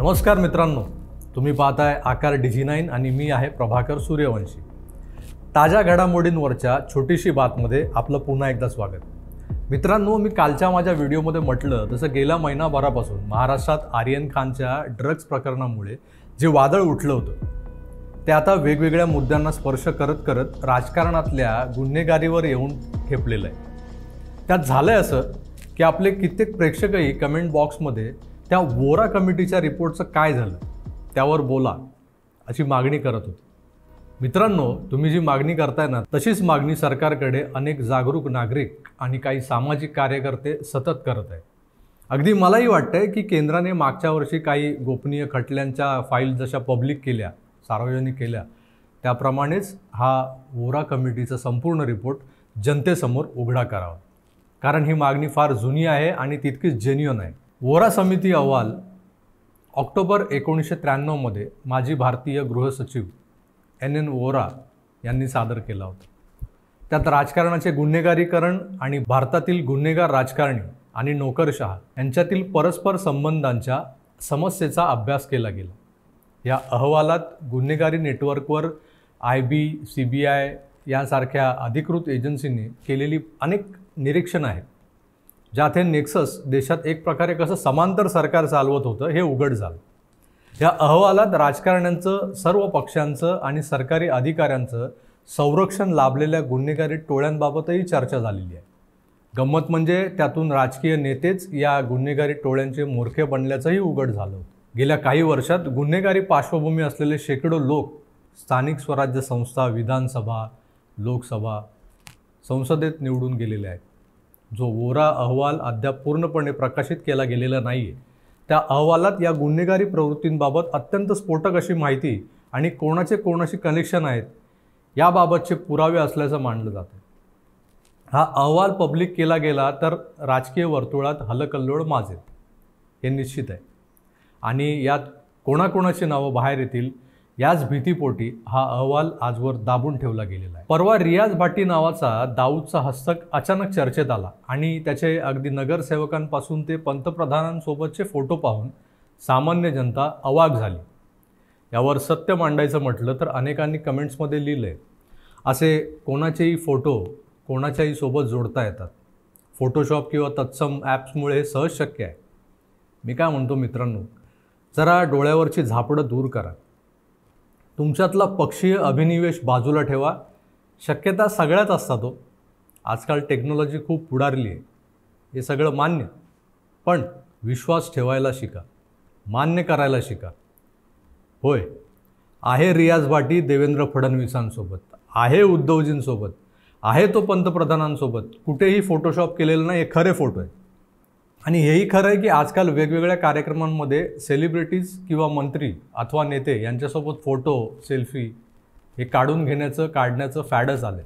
नमस्कार मित्रांनो तुम्ही पाहताय आकार डिजी नाईन आणि मी आहे प्रभाकर सूर्यवंशी ताज्या घडामोडींवरच्या छोटीशी बातमध्ये आपलं पुन्हा एकदा स्वागत मित्रांनो मी कालच्या माझ्या व्हिडिओमध्ये म्हटलं तसं गेल्या महिनाभरापासून महाराष्ट्रात आर्यन खानच्या ड्रग्ज प्रकरणामुळे जे वादळ उठलं होतं ते आता वेगवेगळ्या मुद्द्यांना स्पर्श करत करत राजकारणातल्या गुन्हेगारीवर येऊन ठेपलेलं आहे त्यात झालं आहे असं की आपले कित्येक प्रेक्षकही कमेंट बॉक्समध्ये त्या वोरा कमिटीच्या रिपोर्टचं काय झालं त्यावर बोला अशी मागणी करत होती मित्रांनो तुम्ही जी मागणी करताय ना तशीच मागणी सरकारकडे अनेक जागरूक नागरिक आणि काही सामाजिक कार्यकर्ते सतत करत आहेत अगदी मलाही वाटतंय की केंद्राने मागच्या वर्षी काही गोपनीय खटल्यांच्या फाईल जशा पब्लिक केल्या सार्वजनिक केल्या त्याप्रमाणेच हा वोरा कमिटीचा संपूर्ण रिपोर्ट जनतेसमोर उघडा करावा कारण ही मागणी फार जुनी आहे आणि तितकीच जेन्युअन आहे वोरा समिती अहवाल ऑक्टोबर एकोणीसशे त्र्याण्णवमध्ये माजी भारतीय गृहसचिव एन एन वोरा यांनी सादर केला होता त्यात राजकारणाचे गुन्हेगारीकरण आणि भारतातील गुन्हेगार राजकारणी आणि नोकरशहा यांच्यातील परस्पर संबंधांच्या समस्येचा अभ्यास केला गेला या अहवालात गुन्हेगारी नेटवर्कवर I B C B I यासारख्या अधिकृत एजन्सीने केलेली अनेक निरीक्षणं आहेत ज्यात हे नेक्सस देशात एक प्रकारे कसं समांतर सरकार चालवत होतं हे उघड झालं या अहवालात राजकारण्यांचं सर्व पक्षांचं आणि सरकारी अधिकाऱ्यांचं संरक्षण लाभलेल्या गुन्हेगारी टोळ्यांबाबतही चर्चा झालेली आहे गंमत म्हणजे त्यातून राजकीय नेतेच या गुन्हेगारी टोळ्यांचे मोरखे बनल्याचंही उघड झालं गेल्या काही वर्षात गुन्हेगारी पार्श्वभूमी असलेले शेकडो लोक स्थानिक स्वराज्य संस्था विधानसभा लोकसभा संसदेत निवडून गेलेले आहेत जो वोरा अहवाल अद्याप पूर्णपणे प्रकाशित केला गेलेला नाही आहे त्या अहवालात या गुन्हेगारी प्रवृत्तींबाबत अत्यंत स्फोटक अशी माहिती आणि कोणाचे कोणाशी कनेक्शन आहेत याबाबतचे पुरावे असल्याचं मानलं जातं हा अहवाल पब्लिक केला गेला तर राजकीय वर्तुळात हलकल्लोळ माजेल हे निश्चित आहे आणि यात कोणाकोणाची नावं बाहेर येतील याच भीतीपोटी हा अहवाल आजवर दाबून ठेवला गेलेला आहे परवा रियाज भाटी नावाचा दाऊदचा हस्तक अचानक चर्चेत आला आणि त्याचे अगदी नगरसेवकांपासून ते पंतप्रधानांसोबतचे फोटो पाहून सामान्य जनता अवाक झाली यावर सत्य मांडायचं म्हटलं तर अनेकांनी कमेंट्समध्ये लिहिलं असे कोणाचेही फोटो कोणाच्याही सोबत जोडता येतात फोटोशॉप किंवा तत्सम ॲप्समुळे हे सहज शक्य आहे मी काय म्हणतो मित्रांनो जरा डोळ्यावरची झापडं दूर करा तुमच्यातला पक्षीय अभिनिवेश बाजूला ठेवा शक्यता सगळ्यात असतात तो आजकाल टेक्नॉलॉजी खूप पुढारली आहे हे सगळं मान्य पण विश्वास ठेवायला शिका मान्य करायला शिका होय आहे रियाज भाटी देवेंद्र फडणवीसांसोबत आहे उद्धवजींसोबत आहे तो पंतप्रधानांसोबत कुठेही फोटोशॉप केलेलं नाही हे खरे फोटो आहे आणि हेही खरं आहे की आजकाल वेगवेगळ्या कार्यक्रमांमध्ये सेलिब्रिटीज किंवा मंत्री अथवा नेते यांच्यासोबत फोटो सेल्फी हे काढून घेण्याचं काढण्याचं फॅडच आलं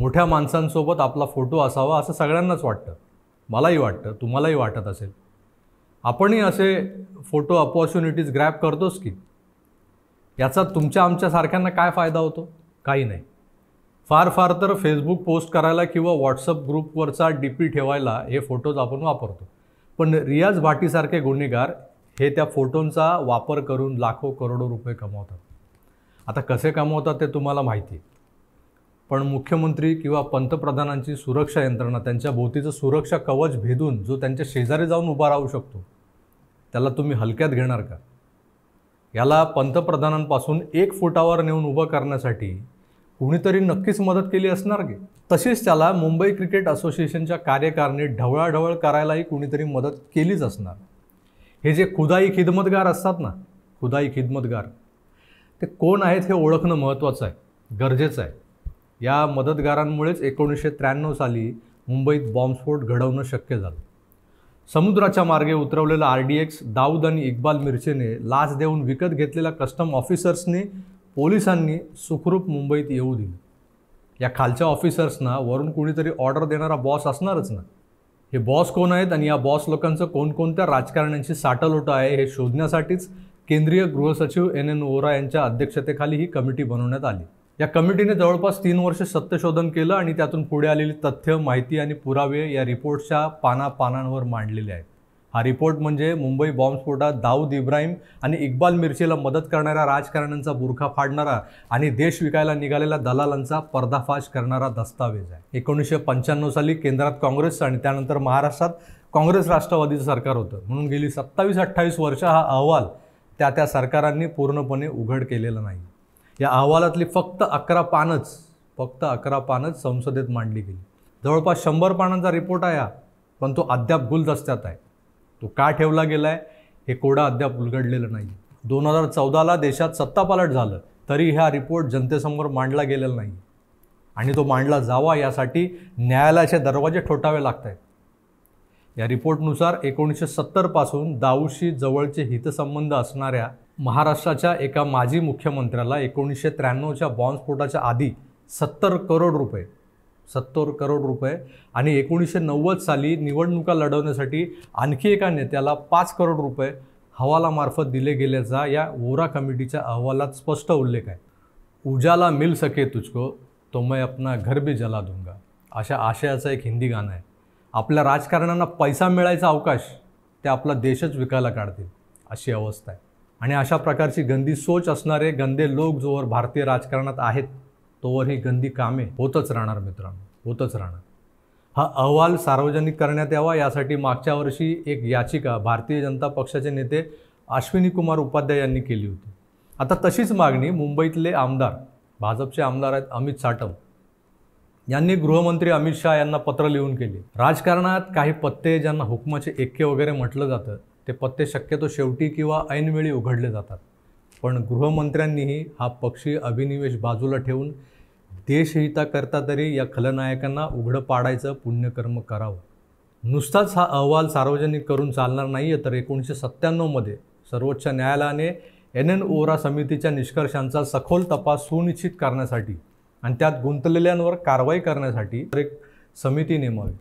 मोठ्या माणसांसोबत आपला फोटो असावा असं सगळ्यांनाच वाटतं मलाही वाटतं तुम्हालाही वाटत असेल आपणही असे फोटो अपॉर्च्युनिटीज ग्रॅप करतोच की याचा तुमच्या आमच्यासारख्यांना काय फायदा होतो काही नाही फार फार तर फेसबुक पोस्ट करायला किंवा व्हॉट्सअप ग्रुपवरचा डी पी ठेवायला हे फोटोज आपण वापरतो पण रियाज भाटीसारखे गुन्हेगार हे त्या फोटोंचा वापर करून लाखो करोडो रुपये कमवतात आता कसे कमावतात ते तुम्हाला माहिती आहे पण मुख्यमंत्री किंवा पंतप्रधानांची सुरक्षा यंत्रणा त्यांच्या भोवतीचं सुरक्षा कवच भेदून जो त्यांच्या शेजारी जाऊन उभा राहू शकतो त्याला तुम्ही हलक्यात घेणार का याला पंतप्रधानांपासून एक फुटावर नेऊन उभं करण्यासाठी कुणीतरी नक्कीच मदत केली असणार की तशीच त्याला मुंबई क्रिकेट असोसिएशनच्या कार्यकारणी ढवळाढवळ करायलाही कुणीतरी मदत केलीच असणार हे जे खुदाई खिदमतगार असतात ना खुदाई खिदमतगार ते कोण आहेत हे ओळखणं महत्त्वाचं आहे गरजेचं आहे या मदतगारांमुळेच एकोणीसशे त्र्याण्णव साली मुंबईत बॉम्बस्फोट घडवणं शक्य झालं समुद्राच्या मार्गे उतरवलेला आर डी एक्स दाऊद आणि इक्बाल मिरचेने लाच देऊन विकत घेतलेल्या कस्टम ऑफिसर्सनी पोलिसांनी सुखरूप मुंबईत येऊ दिलं या खालच्या ऑफिसर्सना वरून कुणीतरी ऑर्डर देणारा बॉस असणारच ना हे बॉस कोण आहेत आणि या बॉस लोकांचं कोणकोणत्या राजकारण्यांशी होतं आहे हे शोधण्यासाठीच केंद्रीय गृहसचिव एन एन ओरा यांच्या अध्यक्षतेखाली ही कमिटी बनवण्यात आली या कमिटीने जवळपास तीन वर्ष सत्यशोधन केलं आणि त्यातून पुढे आलेली तथ्य माहिती आणि पुरावे या रिपोर्टच्या पानापानांवर मांडलेले आहेत हा रिपोर्ट म्हणजे मुंबई बॉम्बस्फोटात दाऊद इब्राहिम आणि इक्बाल मिर्चीला मदत करणाऱ्या राजकारण्यांचा बुरखा फाडणारा आणि देश विकायला निघालेल्या दलालांचा पर्दाफाश करणारा दस्तावेज आहे एकोणीसशे पंच्याण्णव साली केंद्रात काँग्रेस आणि त्यानंतर महाराष्ट्रात काँग्रेस राष्ट्रवादीचं सरकार होतं म्हणून गेली सत्तावीस अठ्ठावीस वर्ष हा अहवाल त्या त्या सरकारांनी पूर्णपणे उघड केलेला नाही या अहवालातली फक्त अकरा पानच फक्त अकरा पानच संसदेत मांडली गेली जवळपास शंभर पानांचा रिपोर्ट आहे पण तो अद्याप गुलदस्त्यात आहे तो का ठेवला गेला आहे हे कोडा अद्याप उलगडलेलं नाही दोन हजार चौदाला देशात सत्तापालट झालं तरी हा रिपोर्ट जनतेसमोर मांडला गेलेला नाही आणि तो मांडला जावा यासाठी न्यायालयाचे दरवाजे ठोठावे लागत आहेत या रिपोर्टनुसार एकोणीसशे सत्तरपासून दाऊशी जवळचे हितसंबंध असणाऱ्या महाराष्ट्राच्या एका माजी मुख्यमंत्र्याला एकोणीसशे त्र्याण्णवच्या बॉम्बस्फोटाच्या आधी सत्तर करोड रुपये सत्तर करोड रुपये आणि एकोणीसशे नव्वद साली निवडणुका लढवण्यासाठी आणखी एका नेत्याला पाच करोड रुपये हवालामार्फत दिले गेल्याचा या वोरा कमिटीच्या अहवालात स्पष्ट उल्लेख आहे उजाला मिल सके तुझको तो मैं अपना घर भी जला दूंगा अशा आशयाचं एक हिंदी गाणं आहे आपल्या राजकारणांना पैसा मिळायचा अवकाश ते आपला देशच विकायला काढतील अशी अवस्था आहे आणि अशा प्रकारची गंदी सोच असणारे गंदे लोक जोवर भारतीय राजकारणात आहेत तोवर ही गंदी कामे होतच राहणार मित्रांनो होतच राहणार हा अहवाल सार्वजनिक करण्यात यावा यासाठी मागच्या वर्षी एक याचिका भारतीय जनता पक्षाचे नेते अश्विनी कुमार उपाध्याय यांनी केली होती आता तशीच मागणी मुंबईतले आमदार भाजपचे आमदार आहेत अमित साटम यांनी गृहमंत्री अमित शहा यांना पत्र लिहून केले राजकारणात काही पत्ते ज्यांना हुकमाचे एक्के वगैरे म्हटलं जातं ते पत्ते शक्यतो शेवटी किंवा ऐनवेळी उघडले जातात पण गृहमंत्र्यांनीही हा पक्षी अभिनिवेश बाजूला ठेवून देशहिताकरता तरी या खलनायकांना उघडं पाडायचं पुण्यकर्म करावं नुसताच हा अहवाल सार्वजनिक करून चालणार नाही आहे तर एकोणीसशे सत्त्याण्णवमध्ये सर्वोच्च न्यायालयाने एन एन ओरा समितीच्या निष्कर्षांचा सखोल तपास सुनिश्चित करण्यासाठी आणि त्यात गुंतलेल्यांवर कारवाई करण्यासाठी एक समिती नेमावी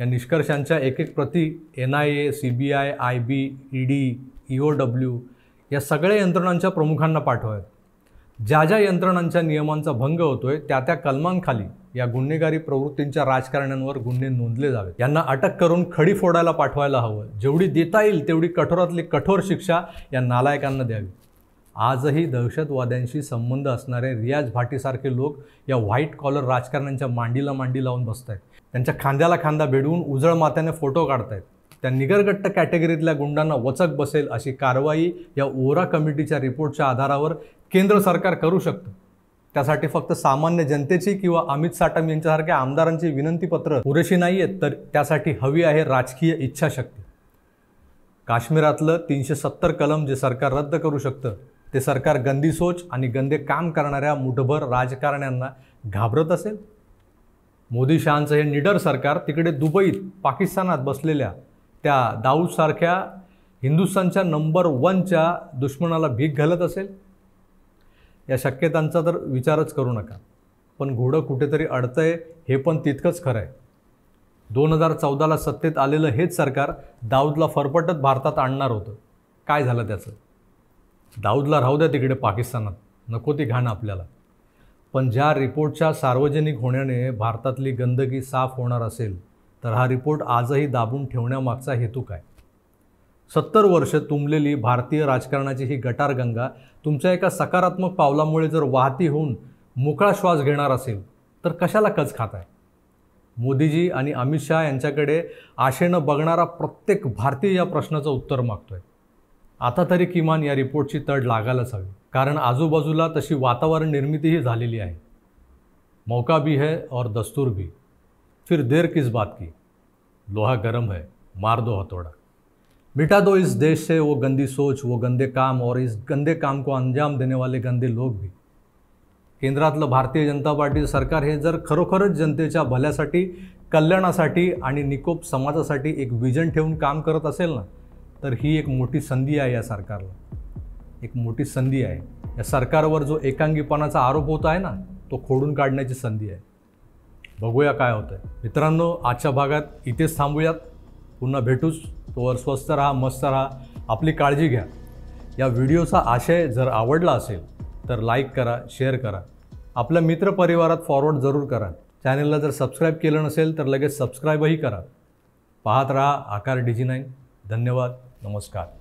या निष्कर्षांच्या एक एक प्रती N I A C B I I B E D E O W या सगळ्या यंत्रणांच्या प्रमुखांना पाठवावेत ज्या ज्या यंत्रणांच्या नियमांचा भंग होतोय त्या त्या कलमांखाली या गुन्हेगारी प्रवृत्तींच्या राजकारण्यांवर गुन्हे नोंदले जावेत यांना अटक करून खडी फोडायला पाठवायला हवं जेवढी देता येईल तेवढी कठोरातली कठोर शिक्षा या नालायकांना द्यावी आजही दहशतवाद्यांशी संबंध असणारे रियाज भाटीसारखे लोक या व्हाईट कॉलर राजकारण्यांच्या मांडीला मांडी लावून बसत आहेत त्यांच्या खांद्याला खांदा भेडवून उजळ मात्याने फोटो काढतायत त्या निगरगट्ट कॅटेगरीतल्या गुंडांना वचक बसेल अशी कारवाई या ओरा कमिटीच्या रिपोर्टच्या आधारावर केंद्र सरकार करू शकतं त्यासाठी फक्त सामान्य जनतेची किंवा अमित साटम यांच्यासारख्या आमदारांची विनंतीपत्र पुरेशी नाही आहेत तर त्यासाठी हवी आहे राजकीय इच्छाशक्ती काश्मीरातलं तीनशे सत्तर कलम जे सरकार रद्द करू शकतं ते सरकार गंदी सोच आणि गंदे काम करणाऱ्या मुठभर राजकारण्यांना घाबरत असेल मोदी शहांचं हे निडर सरकार तिकडे दुबईत पाकिस्तानात बसलेल्या त्या दाऊदसारख्या हिंदुस्थानच्या नंबर वनच्या दुश्मनाला भीक घालत असेल या शक्यतांचा तर विचारच करू नका पण घोडं कुठेतरी अडतंय हे पण तितकंच खरं आहे दोन हजार चौदाला सत्तेत आलेलं हेच सरकार दाऊदला फरफटत भारतात आणणार होतं काय झालं त्याचं दाऊदला राहू द्या तिकडे पाकिस्तानात नको ती घाण आपल्याला पण ज्या रिपोर्टच्या सार्वजनिक होण्याने भारतातली गंदगी साफ होणार असेल तर हा रिपोर्ट आजही दाबून ठेवण्यामागचा हेतू काय सत्तर वर्ष तुंबलेली भारतीय राजकारणाची ही गटारगंगा तुमच्या एका सकारात्मक पावलामुळे जर वाहती होऊन मोकळा श्वास घेणार असेल तर कशाला कच खात आहे मोदीजी आणि अमित शहा यांच्याकडे आशेनं बघणारा प्रत्येक भारतीय या प्रश्नाचं उत्तर मागतोय आता तरी किमान या रिपोर्टची तड लागायलाच हवी कारण आजूबाजूला तशी वातावरण निर्मितीही झालेली आहे मौका भी है और दस्तूर भी फिर देर किस बात की लोहा गर्म है मार दो हथोडा मिटा दो इस देश से वो गंदी सोच वो गंदे काम और इस गंदे काम को अंजाम देने वाले गंदे लोक भी केंद्रातलं भारतीय जनता पार्टी सरकार हे जर खरोखरच जनतेच्या भल्यासाठी कल्याणासाठी आणि निकोप समाजासाठी एक विजन ठेवून काम करत असेल ना तर ही एक मोठी संधी आहे या सरकारला एक मोठी संधी आहे या सरकारवर जो एकांगीपणाचा आरोप होत आहे ना तो खोडून काढण्याची संधी आहे बघूया काय होतं आहे मित्रांनो आजच्या भागात इथेच थांबूयात पुन्हा भेटूच तोवर स्वस्त राहा मस्त राहा आपली काळजी घ्या या व्हिडिओचा आशय जर आवडला असेल तर लाईक करा शेअर करा आपल्या मित्रपरिवारात फॉरवर्ड जरूर करा चॅनलला जर सबस्क्राईब केलं नसेल तर लगेच सबस्क्राईबही करा पाहत रहा आकार डिजी नाईन धन्यवाद नमस्कार